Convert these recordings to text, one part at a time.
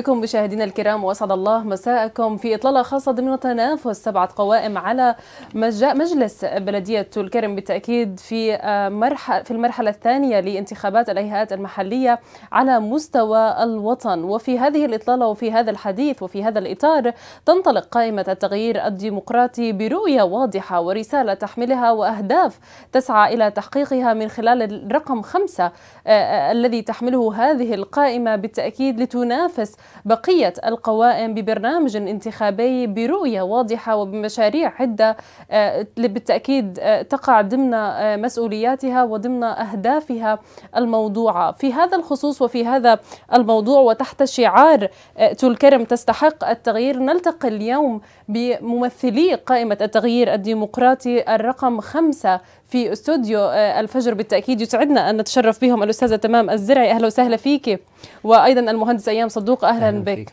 بكم مشاهدينا الكرام واسعد الله مساءكم في اطلاله خاصه ضمن تنافس سبعه قوائم على مجلس بلديه الكرم بالتاكيد في آه، مرحله في المرحله الثانيه لانتخابات الهيئات المحليه على مستوى الوطن وفي هذه الاطلاله وفي هذا الحديث وفي هذا الاطار تنطلق قائمه التغيير الديمقراطي برؤيه واضحه ورساله تحملها واهداف تسعى الى تحقيقها من خلال الرقم خمسه آه، آه، الذي تحمله هذه القائمه بالتاكيد لتنافس بقية القوائم ببرنامج انتخابي برؤية واضحة وبمشاريع عدة آه، بالتأكيد آه، تقع ضمن آه، مسؤولياتها وضمن أهدافها الموضوعة في هذا الخصوص وفي هذا الموضوع وتحت شعار تولكرم تستحق التغيير نلتقي اليوم بممثلي قائمة التغيير الديمقراطي الرقم خمسة في استوديو آه، الفجر بالتأكيد يسعدنا أن نتشرف بهم الأستاذة تمام الزرعي أهلا وسهلا فيك وأيضا المهندس أيام صدوق أهلا, أهلا بك فيك.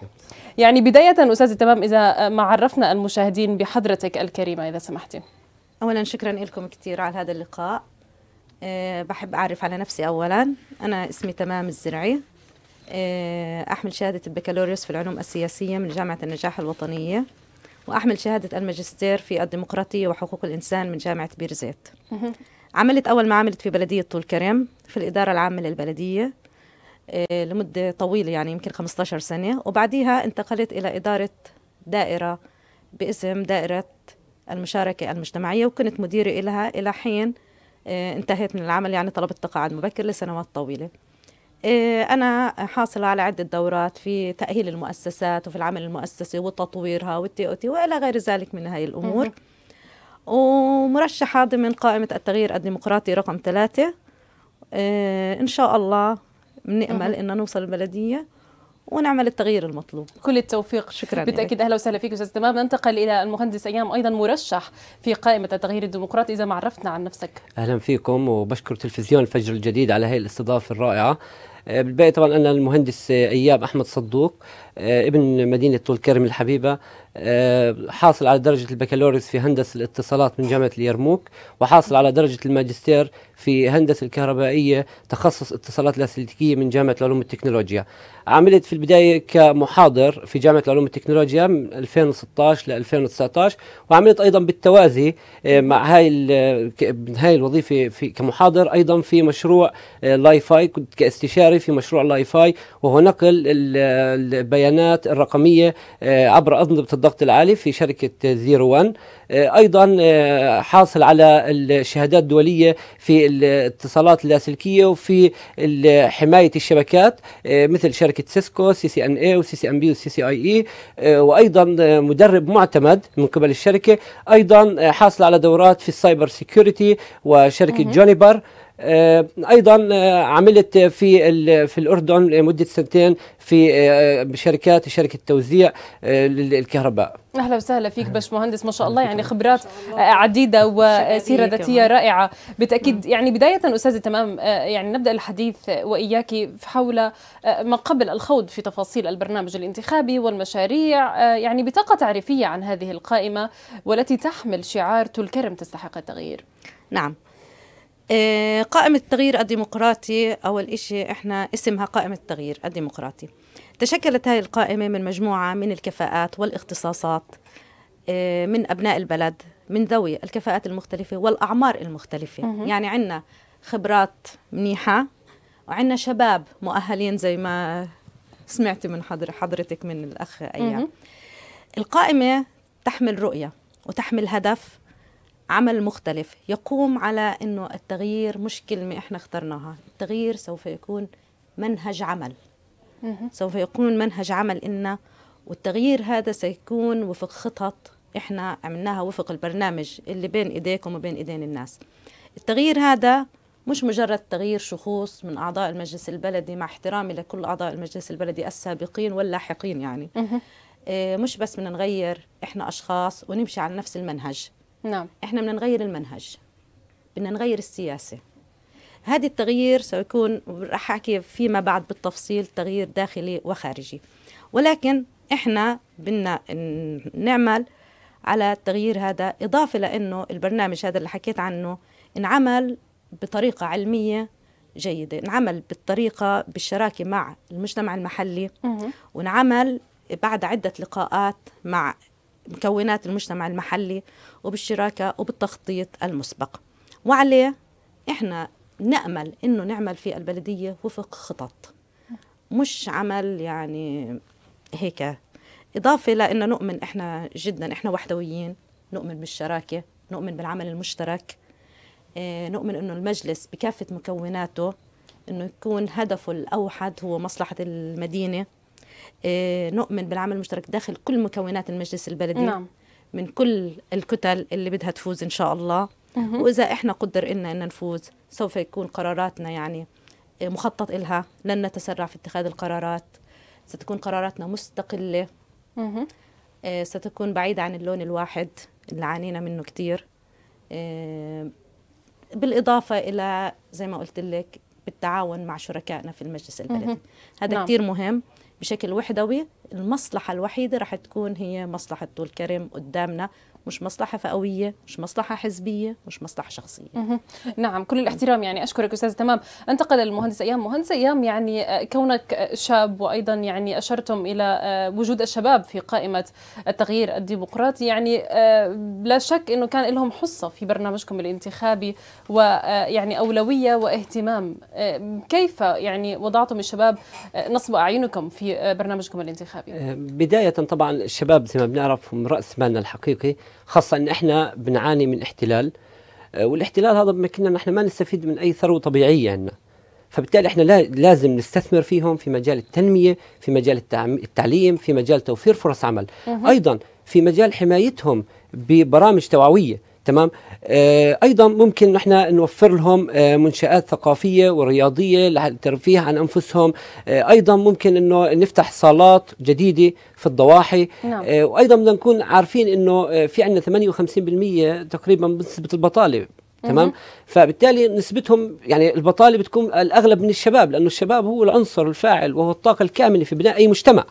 يعني بداية أستاذة تمام إذا ما عرفنا المشاهدين بحضرتك الكريمة إذا سمحتي أولا شكرا لكم كثير على هذا اللقاء آه، بحب أعرف على نفسي أولا أنا اسمي تمام الزرعي آه، أحمل شهادة البكالوريوس في العلوم السياسية من جامعة النجاح الوطنية وأحمل شهادة الماجستير في الديمقراطية وحقوق الإنسان من جامعة بيرزيت عملت أول ما عملت في بلدية طول كريم في الإدارة العامة للبلدية آه، لمدة طويلة يعني يمكن 15 سنة وبعديها انتقلت إلى إدارة دائرة باسم دائرة المشاركة المجتمعية وكنت مديرة إلها إلى حين آه، انتهيت من العمل يعني طلبت تقاعد مبكر لسنوات طويلة إيه، أنا حاصلة على عدة دورات في تأهيل المؤسسات وفي العمل المؤسسي وتطويرها والتي أو تي وإلى غير ذلك من هذه الأمور ومرشحة ضمن قائمة التغيير الديمقراطي رقم ثلاثة إيه، إن شاء الله بنأمل إن نوصل البلدية ونعمل التغيير المطلوب كل التوفيق شكرا بالتاكيد اهلا وسهلا فيك استاذ تمام ننتقل الى المهندس ايام ايضا مرشح في قائمه التغيير الديمقراطي اذا ما عرفتنا عن نفسك اهلا فيكم وبشكر تلفزيون الفجر الجديد على هذه الاستضافه الرائعه بالباقي طبعا انا المهندس اياب احمد صدوق آه، ابن مدينة طول كرم الحبيبة آه، حاصل على درجة البكالوريوس في هندسة الاتصالات من جامعة اليرموك وحاصل على درجة الماجستير في هندسة الكهربائية تخصص اتصالات لاسلكية من جامعة العلوم والتكنولوجيا عملت في البداية كمحاضر في جامعة العلوم والتكنولوجيا من 2016 ل 2019 وعملت أيضا بالتوازي آه، مع هاي هاي الوظيفة في كمحاضر أيضا في مشروع لاي فاي كنت كاستشاري في مشروع لاي فاي وهو نقل البيانات البيانات الرقمية آه، عبر أنظمة الضغط العالي في شركة زيرو وان آه، أيضا آه، حاصل على الشهادات الدولية في الاتصالات اللاسلكية وفي حماية الشبكات مثل شركة سيسكو سي سي ان اي وسي سي ان بي وسي سي اي اي وأيضا مدرب معتمد من قبل الشركة أيضا حاصل على دورات في السايبر سيكوريتي وشركة جونيبر آه، ايضا آه، عملت في في الاردن لمده سنتين في آه، شركات شركه توزيع للكهرباء اهلا وسهلا فيك باشمهندس ما شاء الله يعني خبرات عديده وسيره ذاتيه رائعه بالتاكيد نعم. يعني بدايه استاذه تمام يعني نبدا الحديث واياك حول ما قبل الخوض في تفاصيل البرنامج الانتخابي والمشاريع يعني بطاقه تعريفيه عن هذه القائمه والتي تحمل شعار الكرم تستحق التغيير نعم آه، قائمة التغيير الديمقراطي أول إشي إحنا اسمها قائمة التغيير الديمقراطي تشكلت هذه القائمة من مجموعة من الكفاءات والاختصاصات آه، من أبناء البلد من ذوي الكفاءات المختلفة والأعمار المختلفة يعني عندنا خبرات منيحة وعندنا شباب مؤهلين زي ما سمعت من حضر حضرتك من الأخ أيام القائمة تحمل رؤية وتحمل هدف عمل مختلف يقوم على انه التغيير مش كلمه احنا اخترناها التغيير سوف يكون منهج عمل سوف يكون منهج عمل لنا والتغيير هذا سيكون وفق خطط إحنا عملناها وفق البرنامج اللي بين إيديكم وبين إيدين الناس التغيير هذا مش مجرد تغيير شخوص من أعضاء المجلس البلدي مع احترامي لكل أعضاء المجلس البلدي السابقين واللاحقين يعني آه، مش بس بدنا نغير إحنا أشخاص ونمشي على نفس المنهج نعم احنا بدنا نغير المنهج بدنا نغير السياسه هذا التغيير سيكون راح احكي فيما بعد بالتفصيل تغيير داخلي وخارجي ولكن احنا بدنا نعمل على التغيير هذا اضافه لانه البرنامج هذا اللي حكيت عنه انعمل بطريقه علميه جيده انعمل بالطريقه بالشراكه مع المجتمع المحلي ونعمل بعد عدة لقاءات مع مكونات المجتمع المحلي وبالشراكة وبالتخطيط المسبق وعليه إحنا نأمل إنه نعمل في البلدية وفق خطط مش عمل يعني هيك إضافة لأنه نؤمن إحنا جدا إحنا وحدويين نؤمن بالشراكة نؤمن بالعمل المشترك آه، نؤمن انه المجلس بكافه مكوناته انه يكون هدفه الاوحد هو مصلحه المدينه آه، نؤمن بالعمل المشترك داخل كل مكونات المجلس البلدي نعم. من كل الكتل اللي بدها تفوز ان شاء الله واذا احنا قدر إلنا ان نفوز سوف يكون قراراتنا يعني آه، مخطط إلها لن نتسرع في اتخاذ القرارات ستكون قراراتنا مستقله آه، ستكون بعيده عن اللون الواحد اللي عانينا منه كثير بالإضافة إلى زي ما قلت لك بالتعاون مع شركائنا في المجلس البلدي هذا نعم. كتير مهم بشكل وحدوي المصلحة الوحيدة رح تكون هي مصلحة طول كرم قدامنا مش مصلحه فئويه مش مصلحه حزبيه مش مصلحه شخصيه نعم كل الاحترام يعني اشكرك استاذ تمام انتقل المهندس ايام مهندس ايام يعني آه، كونك شاب وايضا يعني اشرتم الى آه، وجود الشباب في قائمه التغيير الديمقراطي يعني آه، لا شك انه كان لهم حصه في برنامجكم الانتخابي ويعني اولويه واهتمام كيف يعني وضعتم الشباب نصب اعينكم في برنامجكم الانتخابي بدايه طبعا الشباب زي ما بنعرف هم راس مالنا الحقيقي خاصه ان احنا بنعاني من احتلال آه، والاحتلال هذا بمكننا نحن ما نستفيد من اي ثروه طبيعيه عندنا فبالتالي احنا لازم نستثمر فيهم في مجال التنميه في مجال التعليم في مجال توفير فرص عمل ايضا في مجال حمايتهم ببرامج توعويه تمام آه، ايضا ممكن نحن نوفر لهم آه، منشات ثقافيه ورياضيه للترفيه عن انفسهم آه، ايضا ممكن انه نفتح صالات جديده في الضواحي نعم. وايضا بدنا نكون عارفين انه في عندنا 58% تقريبا بنسبه البطاله تمام فبالتالي نسبتهم يعني البطاله بتكون الاغلب من الشباب لانه الشباب هو العنصر الفاعل وهو الطاقه الكامنه في بناء اي مجتمع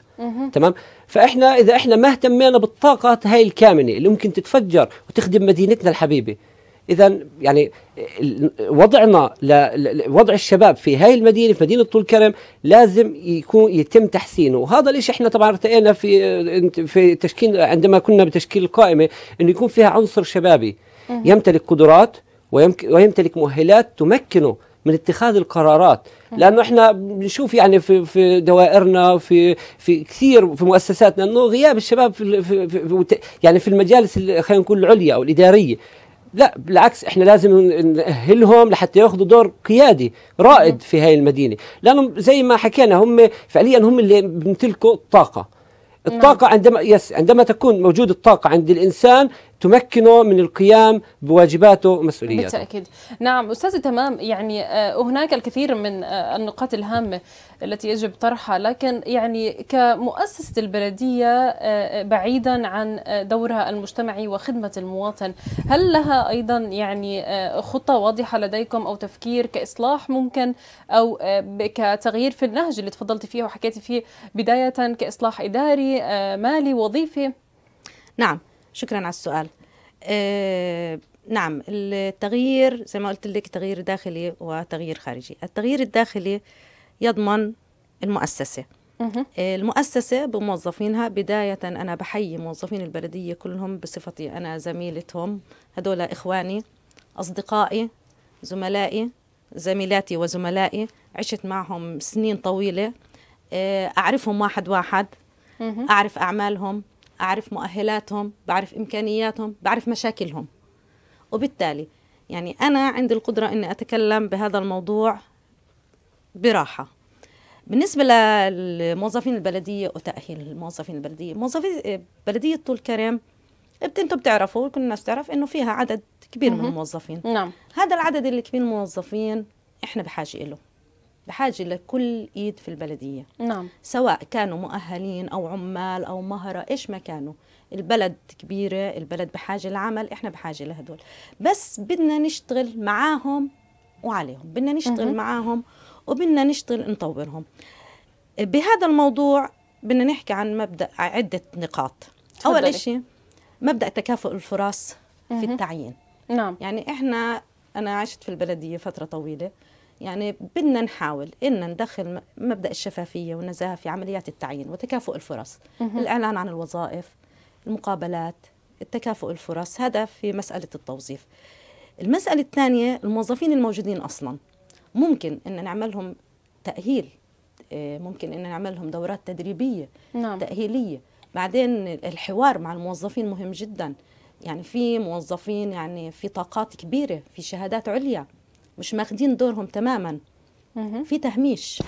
تمام فاحنا اذا احنا ما اهتمينا بالطاقه هاي الكامنه اللي ممكن تتفجر وتخدم مدينتنا الحبيبه اذا يعني وضعنا لوضع وضع الشباب في هاي المدينه في مدينه طول كرم لازم يكون يتم تحسينه وهذا الشيء احنا طبعا ارتقينا في في تشكيل عندما كنا بتشكيل القائمه انه يكون فيها عنصر شبابي يمتلك قدرات ويمتلك مؤهلات تمكنه من اتخاذ القرارات لانه احنا بنشوف يعني في في دوائرنا في في كثير في مؤسساتنا انه غياب الشباب في, في, في يعني في المجالس خلينا نقول العليا او الاداريه لا بالعكس احنا لازم نأهلهم لحتى ياخذوا دور قيادي رائد في هاي المدينه لانه زي ما حكينا هم فعليا هم اللي بيمتلكوا الطاقه نعم. الطاقة عندما يس عندما تكون موجود الطاقة عند الإنسان تمكنه من القيام بواجباته ومسؤولياته بالتأكيد نعم أستاذ تمام يعني آه، هناك الكثير من آه، النقاط الهامة التي يجب طرحها لكن يعني كمؤسسة البلدية آه، بعيدا عن دورها المجتمعي وخدمة المواطن هل لها أيضا يعني خطة واضحة لديكم أو تفكير كإصلاح ممكن أو كتغيير في النهج اللي تفضلت فيه وحكيتي فيه بداية كإصلاح إداري مالي وظيفي نعم شكرا على السؤال آه نعم التغيير زي ما قلت لك تغيير داخلي وتغيير خارجي التغيير الداخلي يضمن المؤسسة آه، المؤسسة بموظفينها بداية أنا بحيي موظفين البلدية كلهم بصفتي أنا زميلتهم هدول إخواني أصدقائي زملائي زميلاتي وزملائي عشت معهم سنين طويلة آه، أعرفهم واحد واحد أعرف أعمالهم أعرف مؤهلاتهم بعرف إمكانياتهم بعرف مشاكلهم وبالتالي يعني أنا عندي القدرة أني أتكلم بهذا الموضوع براحة بالنسبة للموظفين البلدية وتأهيل الموظفين البلدية موظفين بلدية طول كرم انتم بتعرفوا كل الناس تعرف انه فيها عدد كبير من الموظفين نعم هذا العدد الكبير من الموظفين احنا بحاجه له بحاجه لكل ايد في البلديه نعم سواء كانوا مؤهلين او عمال او مهره ايش ما كانوا البلد كبيره البلد بحاجه لعمل احنا بحاجه لهدول بس بدنا نشتغل معاهم وعليهم بدنا نشتغل مه. معاهم وبدنا نشتغل نطورهم بهذا الموضوع بدنا نحكي عن مبدا عده نقاط تفضلي. اول شيء مبدا تكافؤ الفرص في التعيين نعم يعني احنا انا عشت في البلديه فتره طويله يعني بدنا نحاول إن ندخل مبدأ الشفافية والنزاهة في عمليات التعيين وتكافؤ الفرص الإعلان عن الوظائف المقابلات التكافؤ الفرص هذا في مسألة التوظيف المسألة الثانية الموظفين الموجودين أصلا ممكن أن نعملهم تأهيل آه، ممكن أن نعملهم دورات تدريبية نعم. تأهيلية بعدين الحوار مع الموظفين مهم جدا يعني في موظفين يعني في طاقات كبيرة في شهادات عليا مش ماخدين دورهم تماما في تهميش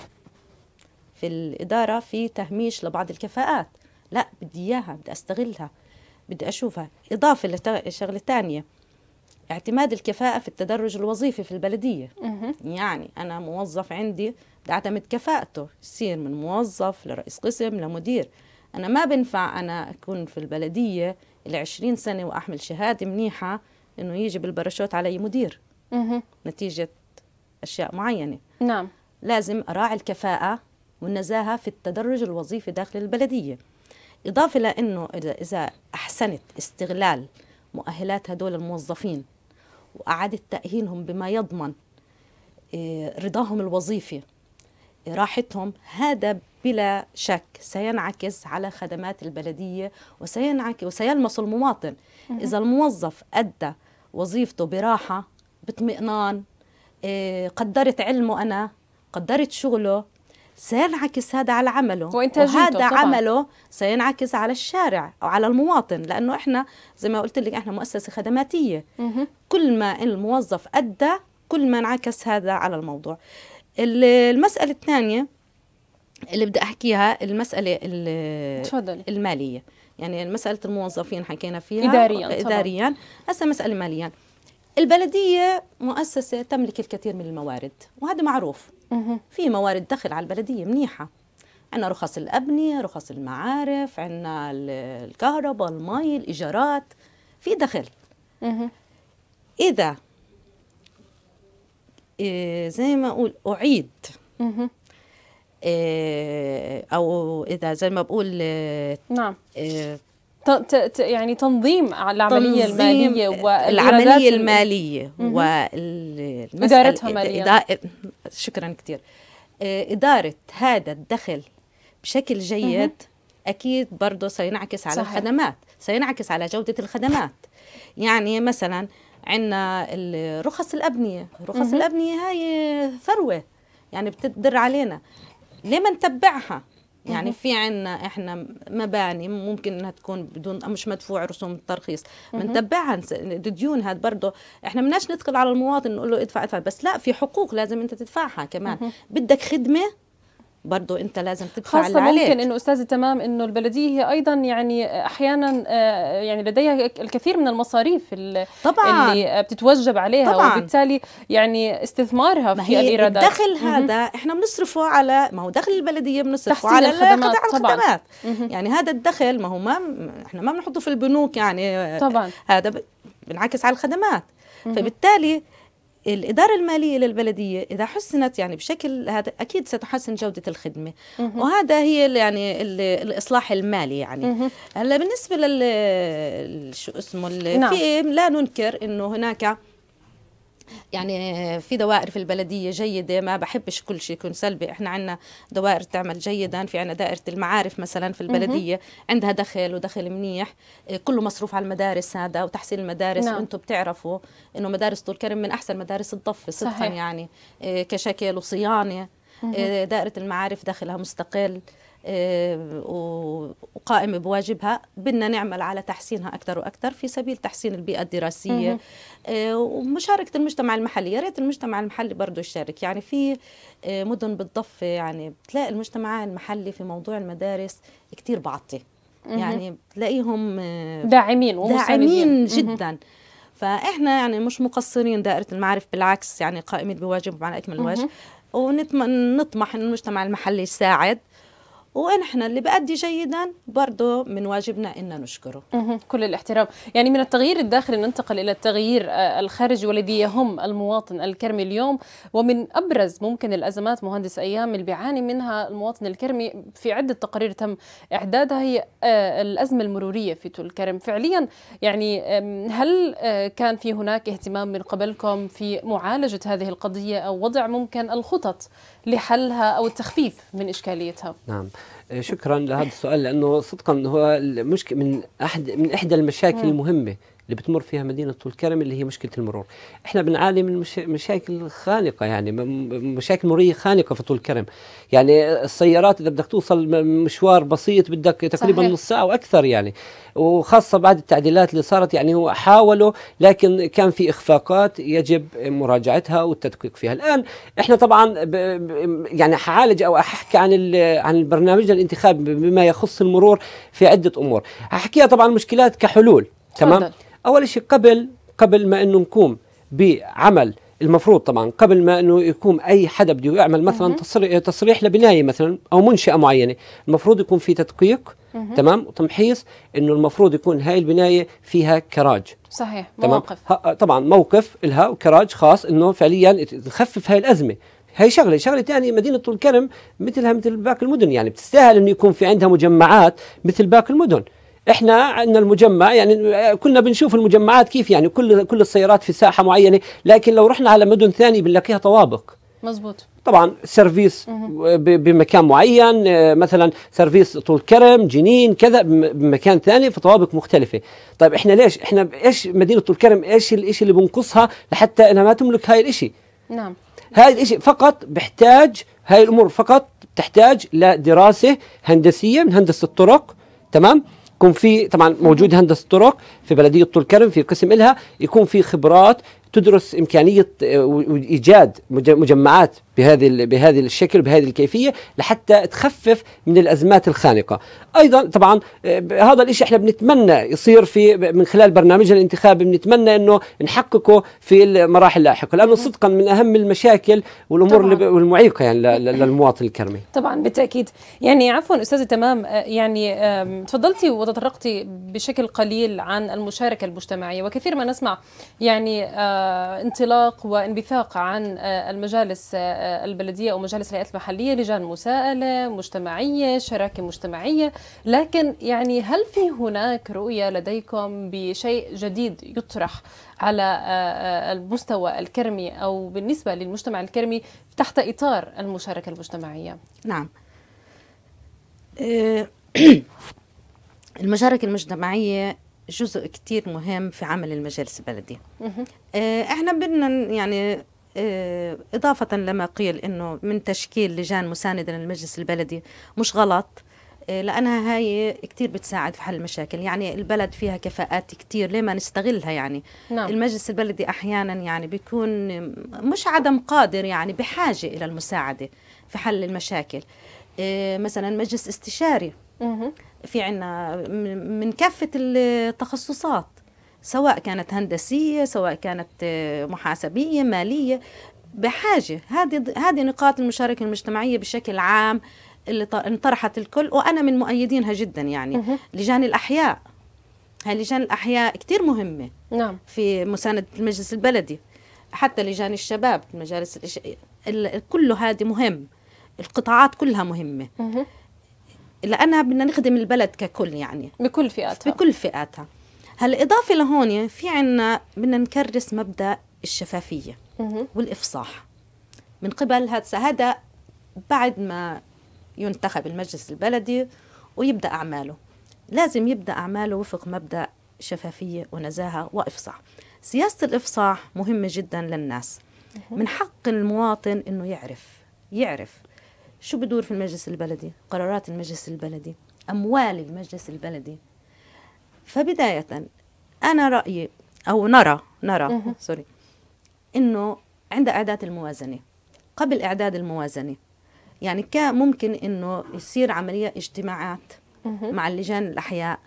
في الإدارة في تهميش لبعض الكفاءات لا بدي إياها بدي أستغلها بدي أشوفها إضافة لشغلة ثانيه اعتماد الكفاءة في التدرج الوظيفي في البلدية يعني أنا موظف عندي بدي أعتمد كفاءته يصير من موظف لرئيس قسم لمدير أنا ما بنفع أنا أكون في البلدية ال 20 سنة وأحمل شهادة منيحة إنه يجي بالباراشوت علي مدير مه. نتيجة أشياء معينة نعم لازم أراعي الكفاءة والنزاهة في التدرج الوظيفي داخل البلدية إضافة لأنه إذا أحسنت استغلال مؤهلات هدول الموظفين وأعادت تأهيلهم بما يضمن إيه، رضاهم الوظيفي إيه، راحتهم هذا بلا شك سينعكس على خدمات البلدية وسينعكس وسيلمس المواطن إذا الموظف أدى وظيفته براحة باطمئنان آه، قدرت علمه أنا قدرت شغله سينعكس هذا على عمله وهذا طبعا. عمله سينعكس على الشارع أو على المواطن لأنه إحنا زي ما قلت لك إحنا مؤسسة خدماتية مه. كل ما الموظف أدى كل ما انعكس هذا على الموضوع المسألة الثانية اللي بدي أحكيها المسألة المالية يعني مسألة الموظفين حكينا فيها إداريا إداريا هسه مسألة ماليا البلدية مؤسسة تملك الكثير من الموارد وهذا معروف في موارد دخل على البلدية منيحة عندنا رخص الأبنية رخص المعارف عندنا الكهرباء المي الإيجارات في دخل إذا آه، زي ما أقول أعيد آه، أو إذا زي ما بقول آه، نعم يعني تنظيم العمليه تنظيم الماليه والعمليه الماليه وادارتها ماليا شكرا كثير آه، اداره هذا الدخل بشكل جيد اكيد برضه سينعكس على صحيح. الخدمات سينعكس على جوده الخدمات يعني مثلا عندنا رخص الابنيه رخص الابنيه هاي ثروه يعني بتدر علينا ليه ما نتبعها يعني في عنا احنا مباني ممكن انها تكون بدون مش مدفوع رسوم الترخيص بنتبعها ديون هاد برضه احنا بدناش ندخل على المواطن نقول له ادفع ادفع بس لا في حقوق لازم انت تدفعها كمان بدك خدمه برضه انت لازم تدفع خاصة اللي ممكن انه استاذ تمام انه البلديه هي ايضا يعني احيانا آه، يعني لديها الكثير من المصاريف اللي طبعا اللي بتتوجب عليها طبعا وبالتالي يعني استثمارها في هي الايرادات الدخل هذا م احنا بنصرفه على ما هو دخل البلديه بنصرفه على الخدمات طبعا الخدمات يعني هذا الدخل ما هو ما احنا ما بنحطه في البنوك يعني آه، طبعا هذا بنعكس على الخدمات م-م. فبالتالي الإدارة المالية للبلدية إذا حسنت يعني بشكل هذا أكيد ستحسن جودة الخدمة مه. وهذا هي يعني الإصلاح المالي يعني هلا بالنسبة لل شو اسمه نعم. في لا ننكر إنه هناك يعني في دوائر في البلدية جيدة ما بحبش كل شيء يكون سلبي احنا عندنا دوائر تعمل جيدا في عندنا دائرة المعارف مثلا في البلدية عندها دخل ودخل منيح إيه، كله مصروف على المدارس هذا وتحسين المدارس نعم. وانتم بتعرفوا انه مدارس طول كرم من احسن مدارس الضفة صدقا يعني إيه، كشكل وصيانة إيه، دائرة المعارف داخلها مستقل آه، وقائمة بواجبها بدنا نعمل على تحسينها أكثر وأكثر في سبيل تحسين البيئة الدراسية آه، ومشاركة المجتمع المحلي يا ريت المجتمع المحلي برضه يشارك يعني في آه، مدن بالضفة يعني بتلاقي المجتمع المحلي في موضوع المدارس كتير بعطي يعني بتلاقيهم داعمين داعمين جدا فاحنا يعني مش مقصرين دائره المعارف بالعكس يعني قائمين بواجبهم على اكمل وجه ونطمح ان المجتمع المحلي يساعد ونحن اللي بأدي جيدا برضه من واجبنا أن نشكره كل الاحترام يعني من التغيير الداخلي ننتقل إلى التغيير الخارجي آه، والذي يهم المواطن الكرمي اليوم ومن أبرز ممكن الأزمات مهندس أيام اللي بيعاني منها المواطن الكرمي في عدة تقارير تم إعدادها هي آه، الأزمة المرورية في تل الكرم فعليا يعني هل آه، كان في هناك اهتمام من قبلكم في معالجة هذه القضية أو وضع ممكن الخطط لحلها أو التخفيف من إشكاليتها نعم شكرا لهذا السؤال لانه صدقا هو المشكله من احد من احدى المشاكل المهمه اللي بتمر فيها مدينه طول كرم اللي هي مشكله المرور احنا بنعاني من مش... مشاكل خانقه يعني مشاكل مروريه خانقه في طول كرم يعني السيارات اذا بدك توصل مشوار بسيط بدك تقريبا نص ساعه واكثر يعني وخاصه بعد التعديلات اللي صارت يعني هو حاولوا لكن كان في اخفاقات يجب مراجعتها والتدقيق فيها الان احنا طبعا ب... يعني حعالج او احكي عن ال... عن برنامجنا الانتخابي بما يخص المرور في عده امور احكيها طبعا مشكلات كحلول تمام اول شيء قبل قبل ما انه نقوم بعمل المفروض طبعا قبل ما انه يقوم اي حدا بده يعمل مثلا تصريح لبنايه مثلا او منشاه معينه المفروض يكون في تدقيق تمام وتمحيص انه المفروض يكون هاي البنايه فيها كراج صحيح تمام؟ موقف آه، طبعا موقف لها وكراج خاص انه فعليا تخفف هاي الازمه هي شغله شغله ثانيه مدينه طول كرم مثلها مثل باقي المدن يعني بتستاهل انه يكون في عندها مجمعات مثل باقي المدن احنا عندنا المجمع يعني كنا بنشوف المجمعات كيف يعني كل كل السيارات في ساحه معينه لكن لو رحنا على مدن ثانيه بنلاقيها طوابق مزبوط طبعا سيرفيس بمكان معين مثلا سيرفيس طول كرم جنين كذا بمكان ثاني في طوابق مختلفه طيب احنا ليش احنا ايش مدينه طول كرم ايش الشيء اللي بنقصها لحتى انها ما تملك هاي الشيء نعم هاي الشيء فقط بحتاج هاي الامور فقط تحتاج لدراسه هندسيه من هندسه الطرق تمام يكون في طبعا موجود هندسه طرق في بلديه طول كرم في قسم إلها يكون في خبرات تدرس امكانيه آه، وايجاد مجمعات بهذه بهذا الشكل بهذه الكيفيه لحتى تخفف من الازمات الخانقه ايضا طبعا آه، هذا الشيء احنا بنتمنى يصير في من خلال برنامجنا الانتخابي بنتمنى انه نحققه في المراحل اللاحقه لانه صدقا من اهم المشاكل والامور المعيقه يعني للمواطن الكرمي طبعا بالتاكيد يعني عفوا استاذ تمام آه، يعني تفضلتي وتطرقتي بشكل قليل عن المشاركه المجتمعيه وكثير ما نسمع يعني آه، انطلاق وانبثاق عن المجالس البلدية أو مجالس الهيئات المحلية لجان مساءلة مجتمعية شراكة مجتمعية لكن يعني هل في هناك رؤية لديكم بشيء جديد يطرح على آه، آه، المستوى الكرمي أو بالنسبة للمجتمع الكرمي تحت إطار المشاركة المجتمعية نعم آه، المشاركة المجتمعية جزء كتير مهم في عمل المجالس البلدية احنا بدنا يعني آه، إضافة لما قيل أنه من تشكيل لجان مساندة للمجلس البلدي مش غلط آه، لأنها هاي كتير بتساعد في حل المشاكل يعني البلد فيها كفاءات كتير ليه ما نستغلها يعني نعم. المجلس البلدي أحيانا يعني بيكون مش عدم قادر يعني بحاجة إلى المساعدة في حل المشاكل آه، مثلا مجلس استشاري في عنا من كافة التخصصات سواء كانت هندسيه سواء كانت آه، محاسبيه ماليه بحاجه هذه هذه نقاط المشاركه المجتمعيه بشكل عام اللي انطرحت الكل وانا من مؤيدينها جدا يعني لجان الاحياء هاي لجان الاحياء كثير مهمه نعم في مسانده المجلس البلدي حتى لجان الشباب المجالس الإش... ال... كله هذه مهم القطاعات كلها مهمه لانها بدنا نخدم البلد ككل يعني بكل فئاتها بكل فئاتها هلا إضافة لهون يعني في عنا بدنا نكرس مبدأ الشفافية والإفصاح من قبل هذا هذا بعد ما ينتخب المجلس البلدي ويبدأ أعماله لازم يبدأ أعماله وفق مبدأ شفافية ونزاهة وإفصاح سياسة الإفصاح مهمة جدا للناس من حق المواطن أنه يعرف يعرف شو بدور في المجلس البلدي قرارات المجلس البلدي أموال المجلس البلدي فبداية أنا رأيي أو نرى نرى سوري إنه عند إعداد الموازنة قبل إعداد الموازنة يعني كان ممكن إنه يصير عملية اجتماعات مع اللجان الأحياء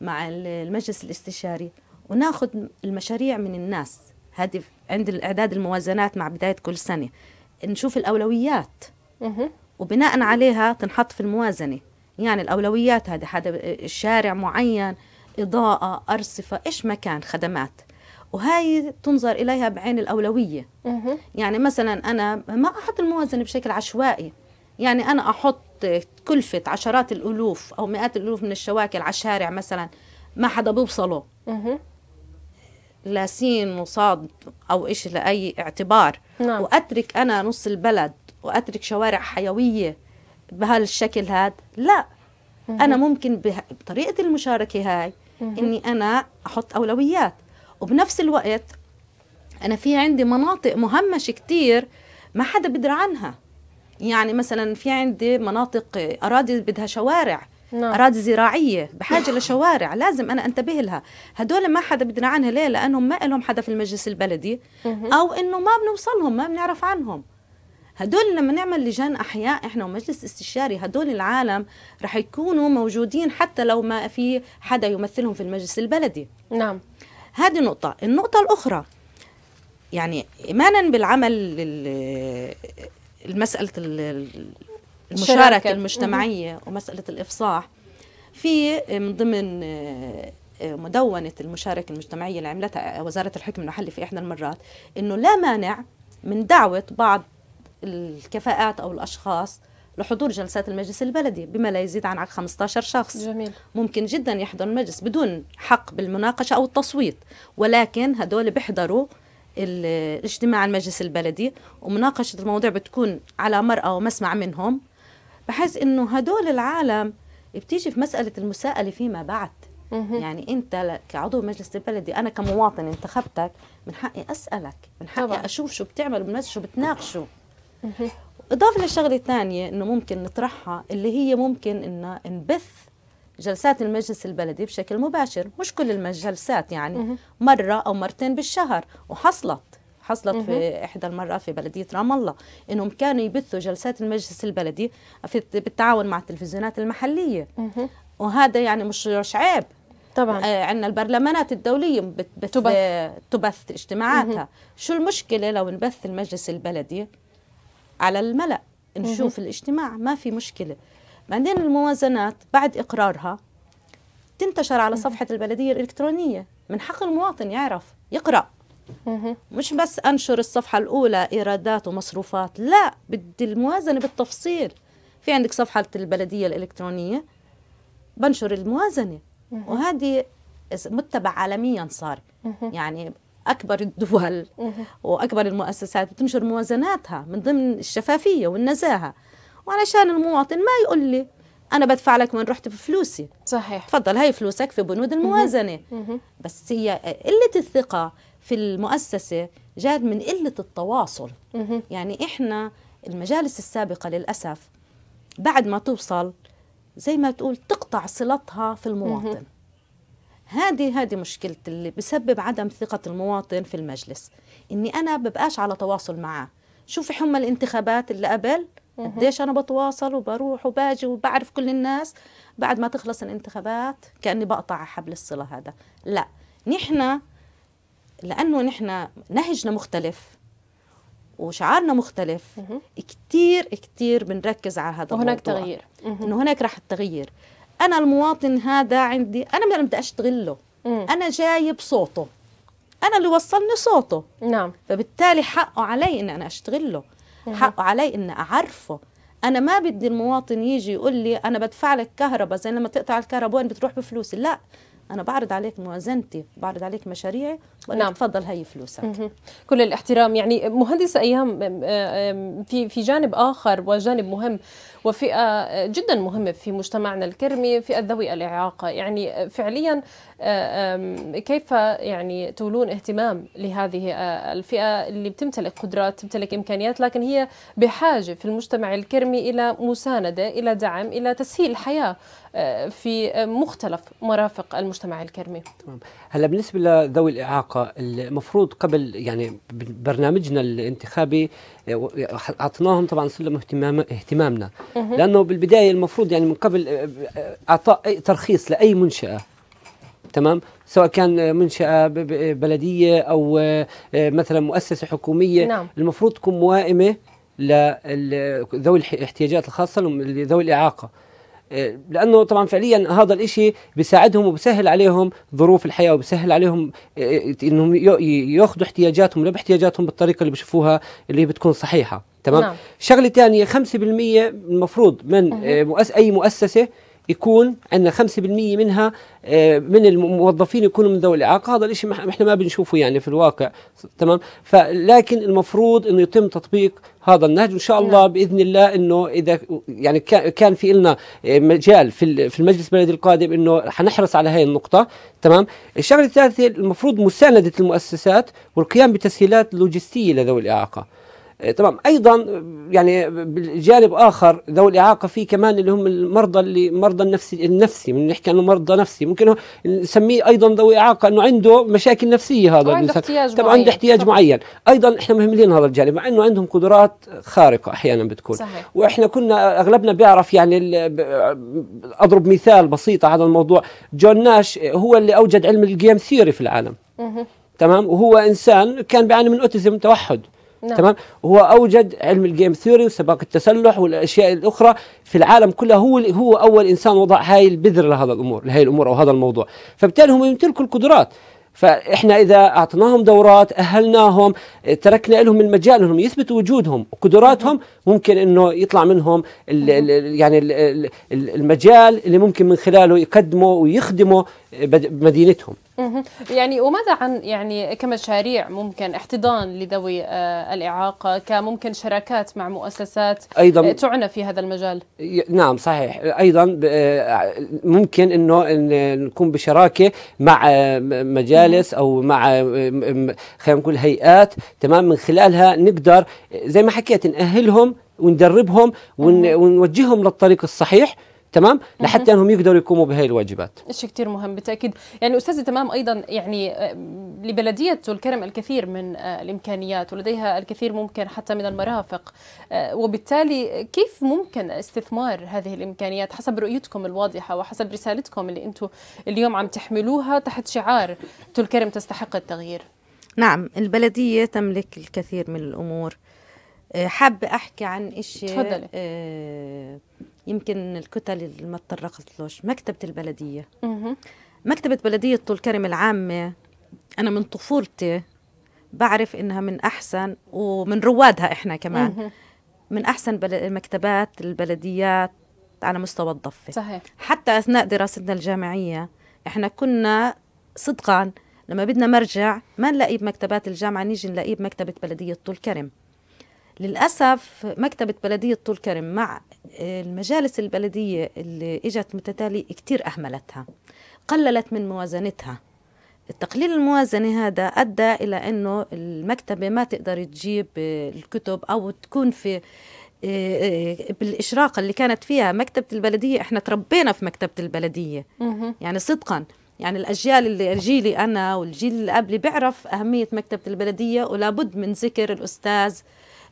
مع المجلس الاستشاري وناخذ المشاريع من الناس هذه عند إعداد الموازنات مع بداية كل سنة نشوف الأولويات وبناء عليها تنحط في الموازنة يعني الأولويات هذا الشارع شارع معين إضاءة أرصفة إيش ما كان خدمات وهي تنظر إليها بعين الأولوية يعني مثلا أنا ما أحط الموازنة بشكل عشوائي يعني أنا أحط كلفة عشرات الألوف أو مئات الألوف من الشواكل على الشارع مثلا ما حدا بيوصله لا سين وصاد أو إيش لأي اعتبار نعم. وأترك أنا نص البلد وأترك شوارع حيوية بهالشكل هذا لا أنا ممكن بطريقة المشاركة هاي اني انا احط اولويات وبنفس الوقت انا في عندي مناطق مهمشه كثير ما حدا بدرى عنها يعني مثلا في عندي مناطق اراضي بدها شوارع نعم. اراضي زراعيه بحاجه لشوارع لازم انا انتبه لها هدول ما حدا بدنا عنها ليه لانهم ما لهم حدا في المجلس البلدي او انه ما بنوصلهم ما بنعرف عنهم هدول لما نعمل لجان احياء احنا ومجلس استشاري هدول العالم رح يكونوا موجودين حتى لو ما في حدا يمثلهم في المجلس البلدي نعم هذه نقطة النقطة الأخرى يعني إيمانا بالعمل المسألة المشاركة المجتمعية ومسألة الإفصاح في من ضمن آه، مدونة المشاركة المجتمعية اللي عملتها وزارة الحكم المحلي في إحدى المرات إنه لا مانع من دعوة بعض الكفاءات أو الأشخاص لحضور جلسات المجلس البلدي بما لا يزيد عن 15 شخص جميل. ممكن جدا يحضر المجلس بدون حق بالمناقشة أو التصويت ولكن هدول بيحضروا الاجتماع المجلس البلدي ومناقشة الموضوع بتكون على مرأة ومسمع منهم بحيث انه هدول العالم بتيجي في مسألة المساءلة فيما بعد يعني انت كعضو مجلس البلدي انا كمواطن انتخبتك من حقي اسالك من حقي طبعا. اشوف شو بتعمل بالمجلس شو بتناقشوا اضافه لشغله ثانيه انه ممكن نطرحها اللي هي ممكن ان نبث جلسات المجلس البلدي بشكل مباشر مش كل الجلسات يعني مره او مرتين بالشهر وحصلت حصلت في احدى المرات في بلديه رام الله انهم كانوا يبثوا جلسات المجلس البلدي في بالتعاون مع التلفزيونات المحليه وهذا يعني مش مش عيب طبعا آه عندنا البرلمانات الدوليه بتبث, تبث, تبث اجتماعاتها شو المشكله لو نبث المجلس البلدي على الملأ نشوف الاجتماع ما في مشكلة بعدين الموازنات بعد إقرارها تنتشر على صفحة البلدية الإلكترونية من حق المواطن يعرف يقرأ مش بس أنشر الصفحة الأولى إيرادات ومصروفات لا بدي الموازنة بالتفصيل في عندك صفحة البلدية الإلكترونية بنشر الموازنة وهذه متبع عالميا صار يعني اكبر الدول واكبر المؤسسات بتنشر موازناتها من ضمن الشفافيه والنزاهه وعلشان المواطن ما يقول لي انا بدفع لك وين رحت بفلوسي صحيح تفضل هاي فلوسك في بنود الموازنه بس هي قله الثقه في المؤسسه جاد من قله التواصل يعني احنا المجالس السابقه للاسف بعد ما توصل زي ما تقول تقطع صلتها في المواطن هذه هذه مشكلة اللي بسبب عدم ثقة المواطن في المجلس إني أنا ببقاش على تواصل معاه شوفي حمى الانتخابات اللي قبل قديش أنا بتواصل وبروح وباجي وبعرف كل الناس بعد ما تخلص الانتخابات كأني بقطع حبل الصلة هذا لا نحن لأنه نحن نهجنا مختلف وشعارنا مختلف كثير كثير بنركز على هذا وهناك الموضوع. تغيير انه هناك راح التغيير انا المواطن هذا عندي انا ما بدي اشتغل له مم. انا جايب صوته انا اللي وصلني صوته نعم فبالتالي حقه علي ان انا اشتغل له مم. حقه علي ان اعرفه انا ما بدي المواطن يجي يقول لي انا بدفع لك كهرباء زي لما تقطع الكهرباء وين بتروح بفلوسي لا انا بعرض عليك موازنتي بعرض عليك مشاريعي بقول نعم. تفضل هي فلوسك كل الاحترام يعني مهندسه ايام آه، آه، في في جانب اخر وجانب مهم وفئة جدا مهمة في مجتمعنا الكرمي فئة ذوي الإعاقة يعني فعليا آه، كيف يعني تولون اهتمام لهذه آه، الفئة اللي بتمتلك قدرات تمتلك إمكانيات لكن هي بحاجة في المجتمع الكرمي إلى مساندة إلى دعم إلى تسهيل الحياة آه، في مختلف مرافق المجتمع الكرمي تمام. هلا بالنسبه لذوي الاعاقه المفروض قبل يعني برنامجنا الانتخابي آه، اعطيناهم طبعا سلم اهتمام اهتمامنا لانه بالبدايه المفروض يعني من قبل آه، آه، اعطاء اي ترخيص لاي منشاه تمام سواء كان منشأة بلدية أو مثلا مؤسسة حكومية نعم. المفروض تكون موائمة لذوي الاحتياجات الخاصة لذوي الإعاقة آه، لانه طبعا فعليا هذا الاشي بيساعدهم وبسهل عليهم ظروف الحياه وبسهل عليهم آه، آه، انهم ياخذوا احتياجاتهم ولبي احتياجاتهم بالطريقه اللي بشوفوها اللي بتكون صحيحه تمام نعم. شغله ثانيه 5% المفروض من مؤس اي مؤسسه يكون عندنا 5% منها آه، من الموظفين يكونوا من ذوي الاعاقه هذا الشيء احنا ما بنشوفه يعني في الواقع تمام فلكن المفروض انه يتم تطبيق هذا النهج وان شاء الله نعم. باذن الله انه اذا يعني كان في لنا آه، مجال في في المجلس البلدي القادم انه حنحرص على هذه النقطه تمام الشغله الثالثه المفروض مسانده المؤسسات والقيام بتسهيلات لوجستيه لذوي الاعاقه آه، تمام ايضا يعني بالجانب اخر ذوي الاعاقه في كمان اللي هم المرضى اللي مرضى النفسي النفسي بنحكي انه مرضى نفسي ممكن نسميه ايضا ذوي اعاقه انه عنده مشاكل نفسيه هذا طيب، عنده احتياج طبعا عنده احتياج طبعا. معين ايضا احنا مهملين هذا الجانب مع انه عندهم قدرات خارقه احيانا بتكون صحيح. واحنا كنا اغلبنا بيعرف يعني اضرب مثال بسيط على هذا الموضوع جون ناش هو اللي اوجد علم الجيم ثيوري في العالم تمام وهو انسان كان بيعاني من اوتيزم توحد نعم. تمام هو اوجد علم الجيم ثيوري وسباق التسلح والاشياء الاخرى في العالم كله هو هو اول انسان وضع هاي البذر لهذا الامور لهي الامور او هذا الموضوع فبالتالي هم يمتلكوا القدرات فاحنا اذا اعطيناهم دورات اهلناهم تركنا لهم المجال انهم يثبتوا وجودهم وقدراتهم ممكن انه يطلع منهم الـ الـ يعني الـ المجال اللي ممكن من خلاله يقدموا ويخدموا مدينتهم يعني وماذا عن يعني كمشاريع ممكن احتضان لذوي آه، الإعاقة كممكن شراكات مع مؤسسات آه، أيضا تعنى في هذا المجال نعم صحيح أيضا آه، ممكن أنه نكون بشراكة مع مجالس أو مع خلينا نقول هيئات تمام من خلالها نقدر زي ما حكيت نأهلهم وندربهم ونوجههم للطريق الصحيح تمام لحتى انهم يقدروا يقوموا بهي الواجبات شيء كثير مهم بالتاكيد يعني استاذ تمام ايضا يعني آه، لبلديه الكرم الكثير من آه، الامكانيات ولديها الكثير ممكن حتى من المرافق آه، وبالتالي كيف ممكن استثمار هذه الامكانيات حسب رؤيتكم الواضحه وحسب رسالتكم اللي انتم اليوم عم تحملوها تحت شعار الكرم تستحق التغيير نعم البلديه تملك الكثير من الامور حابة أحكي عن إشي تفضلي. يمكن الكتل اللي ما تطرقتلوش مكتبة البلدية مكتبة بلدية طول كرم العامة أنا من طفولتي بعرف إنها من أحسن ومن روادها إحنا كمان من أحسن مكتبات البلديات على مستوى الضفة صحيح. حتى أثناء دراستنا الجامعية إحنا كنا صدقا لما بدنا مرجع ما نلاقيه بمكتبات الجامعة نيجي نلاقيه بمكتبة بلدية طول كرم للأسف مكتبة بلدية طول كرم مع المجالس البلدية اللي إجت متتالي كتير أهملتها قللت من موازنتها التقليل الموازنة هذا أدى إلى أنه المكتبة ما تقدر تجيب الكتب أو تكون في آه، آه، بالإشراقة اللي كانت فيها مكتبة البلدية إحنا تربينا في مكتبة البلدية يعني صدقاً يعني الاجيال اللي جيلي انا والجيل اللي قبلي بيعرف اهميه مكتبه البلديه ولابد من ذكر الاستاذ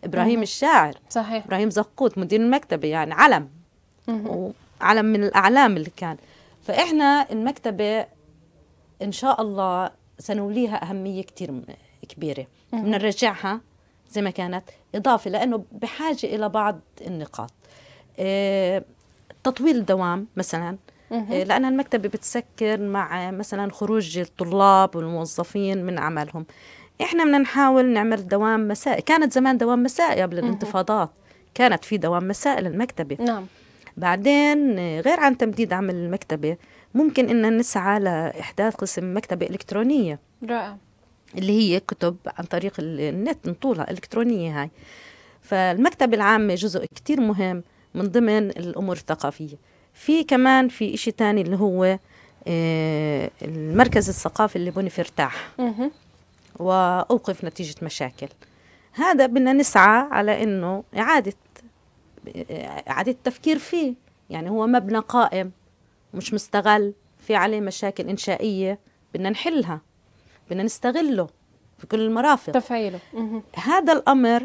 ابراهيم الشاعر صحيح ابراهيم زقوط مدير المكتبه يعني علم وعلم من الاعلام اللي كان فاحنا المكتبه ان شاء الله سنوليها اهميه كثير كبيره بنرجعها زي ما كانت اضافه لانه بحاجه الى بعض النقاط آه، تطويل الدوام مثلا آه، لأن المكتبة بتسكر مع مثلا خروج الطلاب والموظفين من عملهم احنا بدنا نحاول نعمل دوام مسائي كانت زمان دوام مسائي قبل الانتفاضات كانت في دوام مسائي للمكتبه نعم بعدين غير عن تمديد عمل المكتبه ممكن ان نسعى لاحداث قسم مكتبه الكترونيه رائع اللي هي كتب عن طريق النت نطولها الكترونيه هاي فالمكتبه العامه جزء كتير مهم من ضمن الامور الثقافيه في كمان في إشي تاني اللي هو آه، المركز الثقافي اللي بني فرتاح وأوقف نتيجة مشاكل هذا بدنا نسعى على أنه إعادة إعادة التفكير فيه يعني هو مبنى قائم مش مستغل في عليه مشاكل إنشائية بدنا نحلها بدنا نستغله في كل المرافق تفعيله هذا الأمر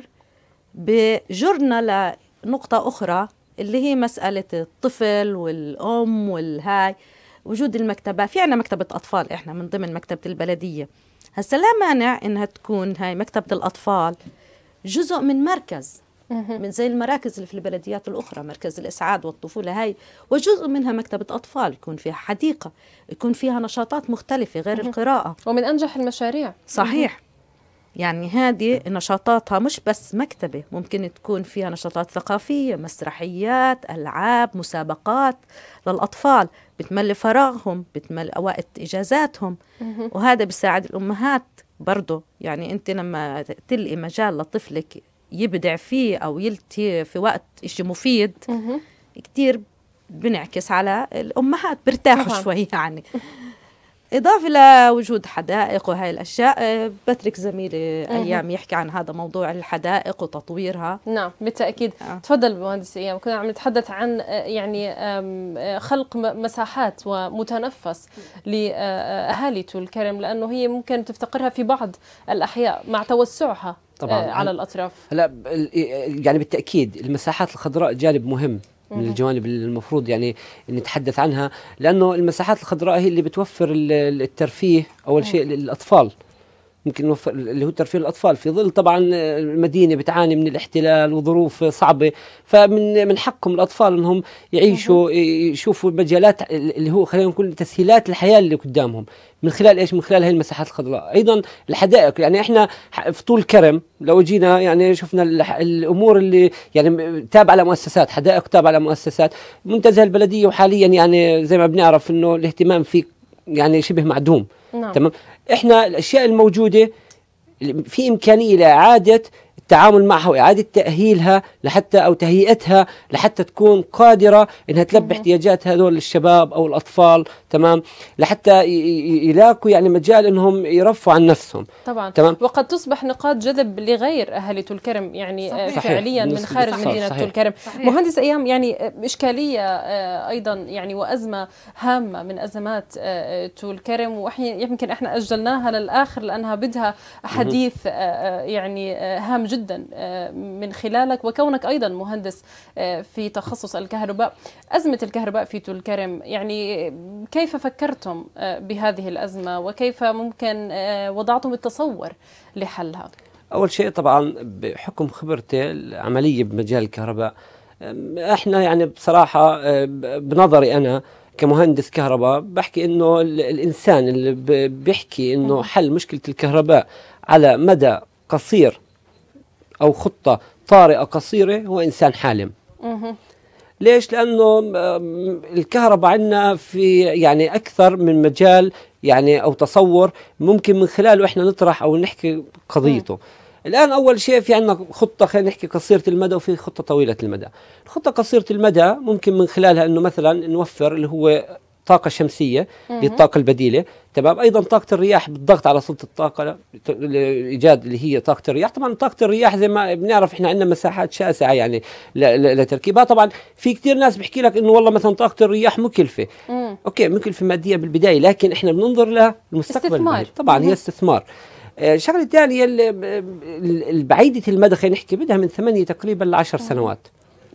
بجرنا لنقطة أخرى اللي هي مسألة الطفل والأم والهاي وجود المكتبة في عنا مكتبة أطفال إحنا من ضمن مكتبة البلدية هسا لا مانع انها تكون هاي مكتبه الاطفال جزء من مركز من زي المراكز اللي في البلديات الأخرى مركز الإسعاد والطفولة هاي وجزء منها مكتبة أطفال يكون فيها حديقة يكون فيها نشاطات مختلفة غير القراءة ومن أنجح المشاريع صحيح يعني هذه نشاطاتها مش بس مكتبة ممكن تكون فيها نشاطات ثقافية مسرحيات ألعاب مسابقات للأطفال بتملي فراغهم بتملي وقت إجازاتهم وهذا بيساعد الأمهات برضه يعني أنت لما تلقي مجال لطفلك يبدع فيه أو يلتي في وقت إشي مفيد كتير بنعكس على الأمهات برتاحوا شوي يعني إضافة لوجود حدائق وهي الأشياء آه، بترك زميلي أيام يحكي عن هذا موضوع الحدائق وتطويرها نعم بالتأكيد آه. تفضل مهندس أيام كنا عم نتحدث عن آه، يعني آه، خلق مساحات ومتنفس تول كرم لأنه هي ممكن تفتقرها في بعض الأحياء مع توسعها طبعا على الأطراف هلا يعني بالتأكيد المساحات الخضراء جانب مهم من الجوانب اللي المفروض يعني نتحدث عنها لانه المساحات الخضراء هي اللي بتوفر الترفيه اول شيء للاطفال يمكن نوفر اللي هو ترفيه الاطفال في ظل طبعا المدينه بتعاني من الاحتلال وظروف صعبه فمن من حقهم الاطفال انهم يعيشوا يشوفوا مجالات اللي هو خلينا نقول تسهيلات الحياه اللي قدامهم من خلال ايش من خلال هاي المساحات الخضراء ايضا الحدائق يعني احنا في طول كرم لو جينا يعني شفنا الامور اللي يعني تابعه لمؤسسات حدائق تابعه لمؤسسات منتزه البلديه وحاليا يعني زي ما بنعرف انه الاهتمام فيه يعني شبه معدوم نعم. تمام احنا الاشياء الموجوده في امكانيه لاعاده التعامل معها واعاده تاهيلها لحتى او تهيئتها لحتى تكون قادره انها تلبي احتياجات هذول الشباب او الاطفال تمام لحتى يلاقوا يعني مجال انهم يرفعوا عن نفسهم طبعا تمام وقد تصبح نقاط جذب لغير اهالي الكرم يعني آه، صحيح. فعليا صحيح. من خارج صحيح. مدينه صحيح. الكرم مهندس ايام يعني آه، اشكاليه آه، ايضا يعني وازمه هامه من ازمات تول كرم يمكن احنا اجلناها للاخر لانها بدها حديث يعني هام جدا جدا آه، من خلالك وكونك ايضا مهندس آه، في تخصص الكهرباء ازمه الكهرباء في تلكرم يعني كيف فكرتم آه، بهذه الازمه وكيف ممكن وضعتم التصور لحلها اول شيء طبعا بحكم خبرتي العمليه بمجال الكهرباء احنا يعني بصراحه بنظري انا كمهندس كهرباء بحكي انه الانسان اللي بيحكي انه حل مشكله الكهرباء على مدى قصير أو خطة طارئة قصيرة هو إنسان حالم ليش؟ لأنه الكهرباء عندنا في يعني أكثر من مجال يعني أو تصور ممكن من خلاله إحنا نطرح أو نحكي قضيته الآن أول شيء في عندنا خطة خلينا نحكي قصيرة المدى وفي خطة طويلة المدى الخطة قصيرة المدى ممكن من خلالها أنه مثلا نوفر اللي هو طاقه شمسيه للطاقه البديله تمام ايضا طاقه الرياح بالضغط على سلطه الطاقه لايجاد اللي هي طاقه الرياح طبعا طاقه الرياح زي ما بنعرف احنا عندنا مساحات شاسعه يعني لتركيبها طبعا في كثير ناس بحكي لك انه والله مثلا طاقه الرياح مكلفه مم. اوكي مكلفه ماديا بالبدايه لكن احنا بننظر للمستقبل استثمار. طبعا مم. هي استثمار آه، الشغله الثانيه البعيده المدى خلينا نحكي بدها من ثمانية تقريبا ل 10 سنوات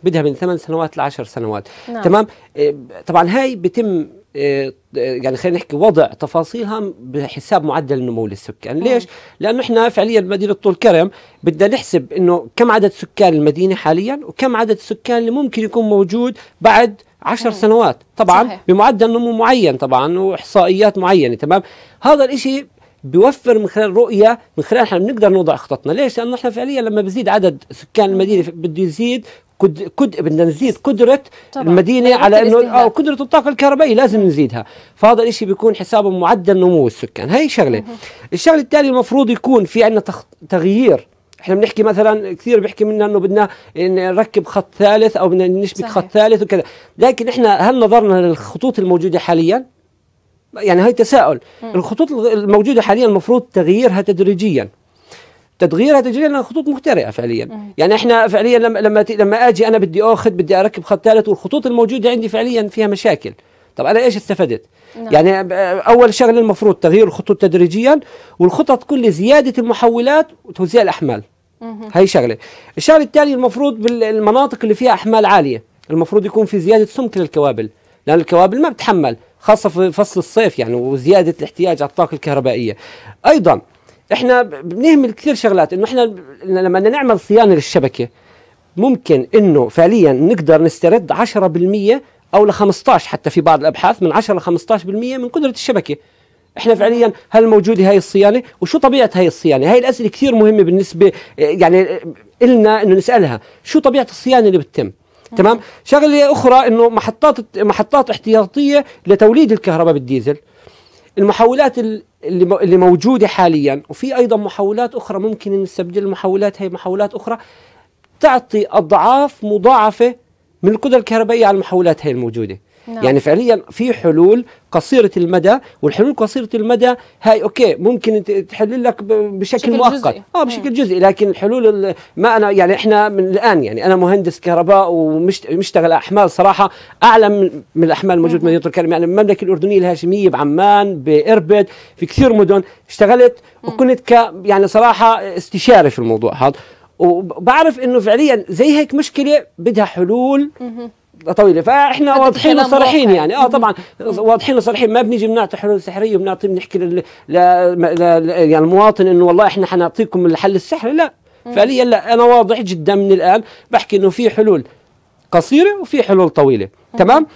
بدها من ثمان سنوات لعشر سنوات نعم. تمام إيه، طبعا هاي بتم إيه، يعني خلينا نحكي وضع تفاصيلها بحساب معدل النمو للسكان نعم. ليش لانه احنا فعليا مدينه طول كرم بدنا نحسب انه كم عدد سكان المدينه حاليا وكم عدد السكان اللي ممكن يكون موجود بعد عشر نعم. سنوات طبعا صحيح. بمعدل نمو معين طبعا واحصائيات معينه تمام هذا الاشي بيوفر من خلال رؤيه من خلال احنا بنقدر نوضع خططنا ليش لانه احنا فعليا لما بزيد عدد سكان المدينه بده يزيد كد كد بدنا نزيد قدره المدينه على انه اه قدره الطاقه الكهربائيه لازم نزيدها فهذا الشيء بيكون حسابه معدل نمو السكان هي شغله الشغله الثانيه المفروض يكون في عندنا تغيير احنا بنحكي مثلا كثير بيحكي منا انه بدنا نركب خط ثالث او بدنا نشبك صحيح. خط ثالث وكذا لكن احنا هل نظرنا للخطوط الموجوده حاليا يعني هي تساؤل الخطوط الموجوده حاليا المفروض تغييرها تدريجيا تغييرها تدريجيا لان خطوط مهترئه فعليا يعني احنا فعليا لما لما لما اجي انا بدي اخذ بدي اركب خط ثالث والخطوط الموجوده عندي فعليا فيها مشاكل طب انا ايش استفدت نعم. يعني اول شغله المفروض تغيير الخطوط تدريجيا والخطط كل زياده المحولات وتوزيع الاحمال هاي شغله الشغله الثانيه المفروض بالمناطق اللي فيها احمال عاليه المفروض يكون في زياده سمك للكوابل لان الكوابل ما بتحمل خاصة في فصل الصيف يعني وزيادة الاحتياج على الطاقة الكهربائية أيضا احنا بنهمل كثير شغلات انه احنا لما بدنا نعمل صيانه للشبكه ممكن انه فعليا نقدر نسترد 10% او ل 15 حتى في بعض الابحاث من 10 ل 15% من قدره الشبكه احنا فعليا هل موجوده هاي الصيانه وشو طبيعه هاي الصيانه هاي الاسئله كثير مهمه بالنسبه يعني إلنا انه نسالها شو طبيعه الصيانه اللي بتتم تمام شغله اخرى انه محطات محطات احتياطيه لتوليد الكهرباء بالديزل المحولات اللي موجوده حاليا وفي ايضا محولات اخرى ممكن نستبدل المحولات هي محولات اخرى تعطي اضعاف مضاعفه من القدره الكهربائيه على المحولات هي الموجوده نعم. يعني فعليا في حلول قصيره المدى والحلول قصيره المدى هاي اوكي ممكن تحل لك بشكل مؤقت اه بشكل جزئي لكن الحلول ما انا يعني احنا من الان يعني انا مهندس كهرباء ومشتغل احمال صراحه اعلى من الاحمال الموجوده مدينه الكرم يعني المملكه الاردنيه الهاشميه بعمان باربد في كثير مدن اشتغلت وكنت ك يعني صراحه استشاري في الموضوع هذا وبعرف انه فعليا زي هيك مشكله بدها حلول طويله فاحنا واضحين وصريحين يعني اه طبعا واضحين وصريحين ما بنيجي بنعطي حلول سحريه وبنعطي بنحكي لل... ل... ل... يعني المواطن انه والله احنا حنعطيكم الحل السحري لا فعليا لا انا واضح جدا من الان بحكي انه في حلول قصيره وفي حلول طويله تمام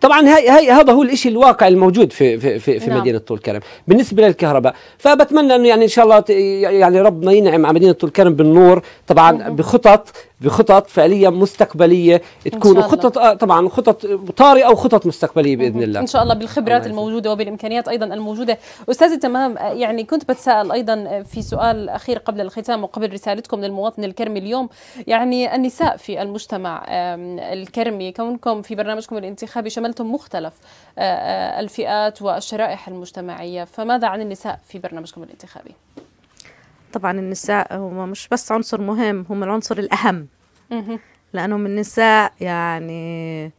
طبعا هاي هاي هذا هو الشيء الواقع الموجود في في في, في نعم. مدينه طول كرم بالنسبه للكهرباء فبتمنى انه يعني ان شاء الله يعني ربنا ينعم على مدينه طول كرم بالنور طبعا بخطط بخطط فعليا مستقبليه تكون خطط آه طبعا خطط طارئه وخطط مستقبليه باذن الله ان شاء الله بالخبرات الموجوده وبالامكانيات ايضا الموجوده استاذ تمام آه، يعني كنت بتساءل ايضا آه، في سؤال اخير قبل الختام وقبل رسالتكم للمواطن الكرمي اليوم يعني النساء في المجتمع الكرمي كونكم في برنامجكم الانتخابي شملتم مختلف آه، الفئات والشرائح المجتمعيه فماذا عن النساء في برنامجكم الانتخابي طبعا النساء هم مش بس عنصر مهم هم العنصر الأهم لأنهم النساء يعني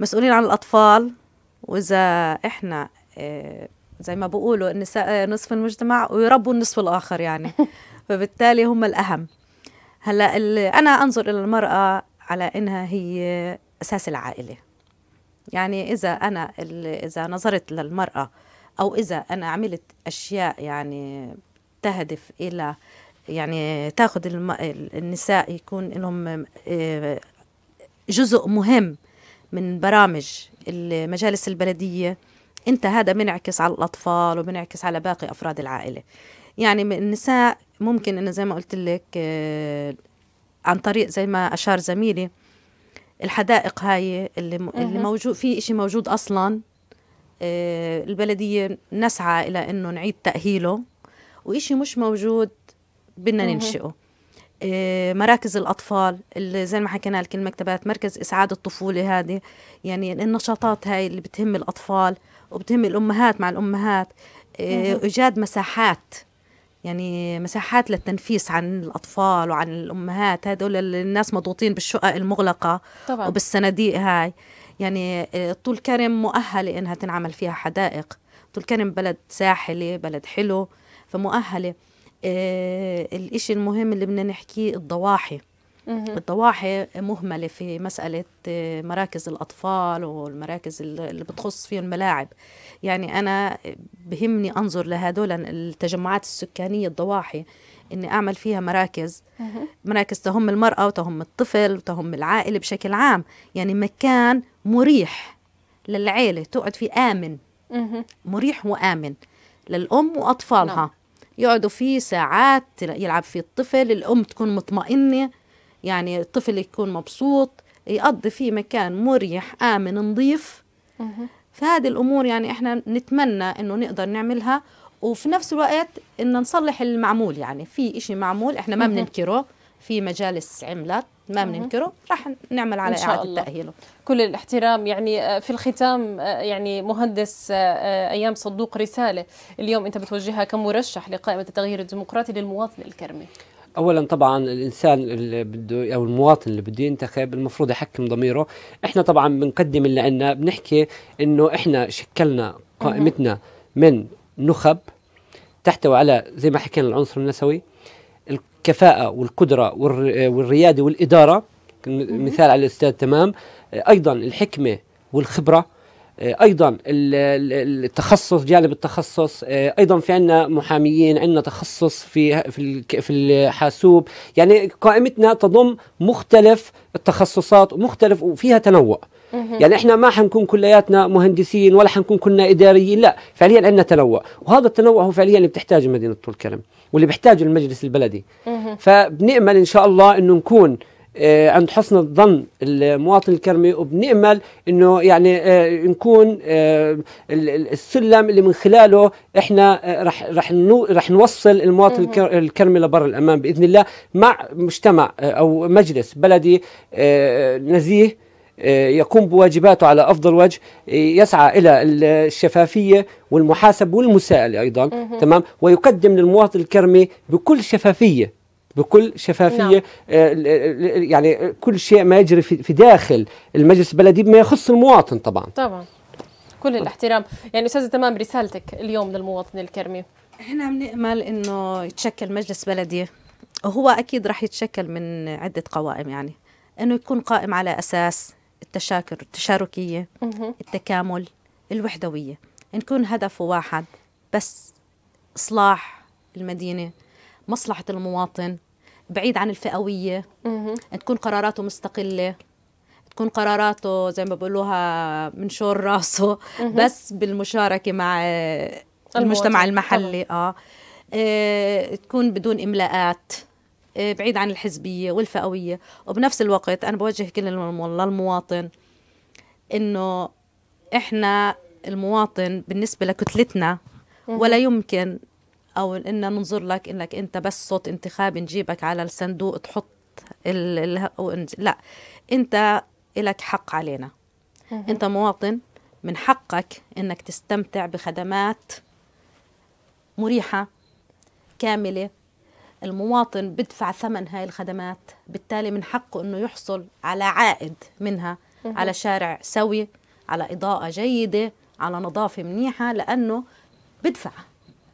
مسؤولين عن الأطفال وإذا إحنا آه، زي ما بقولوا النساء نصف المجتمع ويربوا النصف الآخر يعني فبالتالي هم الأهم هلا أنا أنظر إلى المرأة على إنها هي أساس العائلة يعني إذا أنا إذا نظرت للمرأة أو إذا أنا عملت أشياء يعني تهدف إلى يعني تاخذ النساء يكون لهم آه، جزء مهم من برامج المجالس البلدية انت هذا منعكس على الأطفال ومنعكس على باقي أفراد العائلة يعني النساء ممكن أنه زي ما قلت لك آه، عن طريق زي ما أشار زميلي الحدائق هاي اللي, اللي موجود في شيء موجود أصلا آه، البلدية نسعى إلى أنه نعيد تأهيله وإشي مش موجود بدنا ننشئه آه، مراكز الأطفال اللي زي ما حكينا لك المكتبات مركز إسعاد الطفولة هذه يعني النشاطات هاي اللي بتهم الأطفال وبتهم الأمهات مع الأمهات آه، إيجاد مساحات يعني مساحات للتنفيس عن الأطفال وعن الأمهات هدول الناس مضغوطين بالشقق المغلقة طبعا. وبالصناديق هاي يعني آه، طول كرم مؤهلة إنها تنعمل فيها حدائق طول كرم بلد ساحلي بلد حلو فمؤهله آه الإشي المهم اللي بدنا نحكيه الضواحي الضواحي مهملة في مسألة آه، مراكز الأطفال والمراكز اللي بتخص فيهم الملاعب يعني أنا بهمني أنظر لهدول التجمعات السكانية الضواحي إني أعمل فيها مراكز مراكز تهم المرأة وتهم الطفل وتهم العائلة بشكل عام يعني مكان مريح للعيلة تقعد فيه آمن مريح وآمن للأم وأطفالها نعم. يقعدوا فيه ساعات يلعب فيه الطفل الأم تكون مطمئنة يعني الطفل يكون مبسوط يقضي فيه مكان مريح آمن نظيف فهذه الأمور يعني إحنا نتمنى إنه نقدر نعملها وفي نفس الوقت إن نصلح المعمول يعني في إشي معمول إحنا ما بننكره في مجالس عملات ما بننكره راح نعمل على اعاده تاهيله كل الاحترام يعني آه، في الختام آه، يعني مهندس آه، ايام صدوق رساله اليوم انت بتوجهها كمرشح لقائمه التغيير الديمقراطي للمواطن الكرمي اولا طبعا الانسان اللي بده او المواطن اللي بده ينتخب المفروض يحكم ضميره احنا طبعا بنقدم اللي عندنا بنحكي انه احنا شكلنا قائمتنا من نخب تحتوي على زي ما حكينا العنصر النسوي الكفاءة والقدرة والريادة والإدارة مثال على الأستاذ تمام أيضا الحكمة والخبرة ايضا التخصص جانب التخصص ايضا في عندنا محاميين عندنا تخصص في في في الحاسوب يعني قائمتنا تضم مختلف التخصصات ومختلف وفيها تنوع يعني احنا ما حنكون كلياتنا مهندسين ولا حنكون كلنا اداريين لا فعليا عندنا تنوع وهذا التنوع هو فعليا اللي بتحتاجه مدينه طول كرم واللي بيحتاجه المجلس البلدي فبنأمل إن شاء الله أنه نكون آه، عند حسن الظن المواطن الكرمي وبنأمل انه يعني آه، نكون آه، السلم اللي من خلاله احنا رح رح رح نوصل المواطن الكرمي لبر الامان باذن الله مع مجتمع او مجلس بلدي نزيه آه، يقوم بواجباته على افضل وجه آه، يسعى الى الشفافيه والمحاسب والمساءله ايضا مه. تمام ويقدم للمواطن الكرمي بكل شفافيه بكل شفافيه نعم. آه، يعني كل شيء ما يجري في داخل المجلس البلدي بما يخص المواطن طبعا طبعا كل الاحترام يعني استاذه تمام رسالتك اليوم للمواطن الكرمي احنا بنأمل انه يتشكل مجلس بلدي وهو اكيد راح يتشكل من عده قوائم يعني انه يكون قائم على اساس التشاكر التشاركية التكامل الوحدوية نكون هدفه واحد بس إصلاح المدينة مصلحة المواطن بعيد عن الفئوية تكون قراراته مستقلة تكون قراراته زي ما بقولوها من شور راسه بس بالمشاركة مع المجتمع المحلي آه. اه تكون بدون إملاءات آه، بعيد عن الحزبيه والفئويه وبنفس الوقت انا بوجه كل للمواطن انه احنا المواطن بالنسبه لكتلتنا ولا يمكن او ان ننظر لك انك انت بس صوت انتخابي نجيبك على الصندوق تحط ال... ال... لا انت لك حق علينا انت مواطن من حقك انك تستمتع بخدمات مريحه كامله المواطن بدفع ثمن هاي الخدمات بالتالي من حقه أنه يحصل على عائد منها على شارع سوي على إضاءة جيدة على نظافة منيحة لأنه بدفع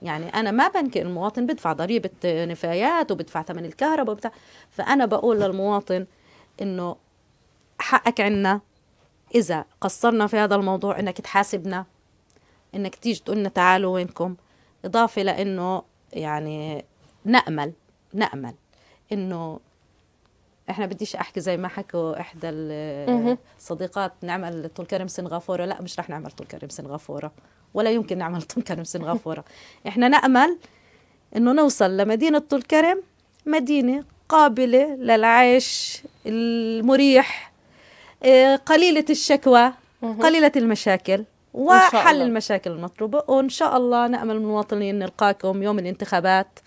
يعني أنا ما بنكر المواطن بدفع ضريبة نفايات وبدفع ثمن الكهرباء وبتاع فأنا بقول للمواطن إنه حقك عنا إذا قصرنا في هذا الموضوع إنك تحاسبنا إنك تيجي تقولنا تعالوا وينكم إضافة لأنه يعني نأمل نأمل إنه احنا بديش احكي زي ما حكوا احدى الصديقات نعمل طول كرم سنغافوره لا مش رح نعمل طول كرم سنغافوره ولا يمكن نعمل طول كرم سنغافوره احنا نامل انه نوصل لمدينه طول كرم مدينه قابله للعيش المريح آه، قليله الشكوى قليله المشاكل وحل المشاكل المطلوبه وان شاء الله نامل المواطنين نلقاكم يوم الانتخابات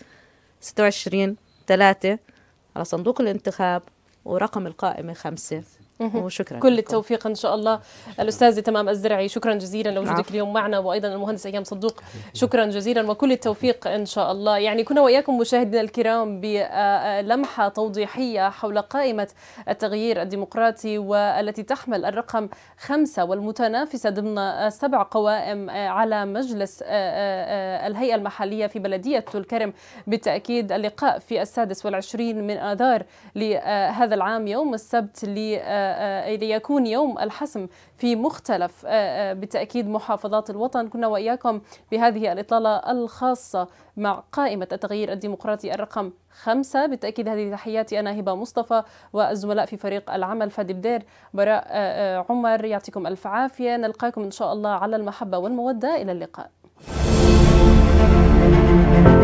26 3 على صندوق الانتخاب ورقم القائمة 5 وشكرا كل لكم. التوفيق ان شاء الله الاستاذه تمام الزرعي شكرا جزيلا لوجودك اليوم معنا وايضا المهندس ايام صدوق شكرا جزيلا وكل التوفيق ان شاء الله يعني كنا واياكم مشاهدينا الكرام بلمحه توضيحيه حول قائمه التغيير الديمقراطي والتي تحمل الرقم خمسه والمتنافسه ضمن سبع قوائم على مجلس الهيئه المحليه في بلديه الكرم بالتاكيد اللقاء في السادس والعشرين من اذار لهذا العام يوم السبت ل ليكون آه، آه، يوم الحسم في مختلف آه، بالتأكيد محافظات الوطن كنا وإياكم بهذه الإطلالة الخاصة مع قائمة التغيير الديمقراطي الرقم خمسة بالتأكيد هذه تحياتي أنا هبة مصطفى والزملاء في فريق العمل فادي بدير براء عمر يعطيكم ألف عافية نلقاكم إن شاء الله على المحبة والمودة إلى اللقاء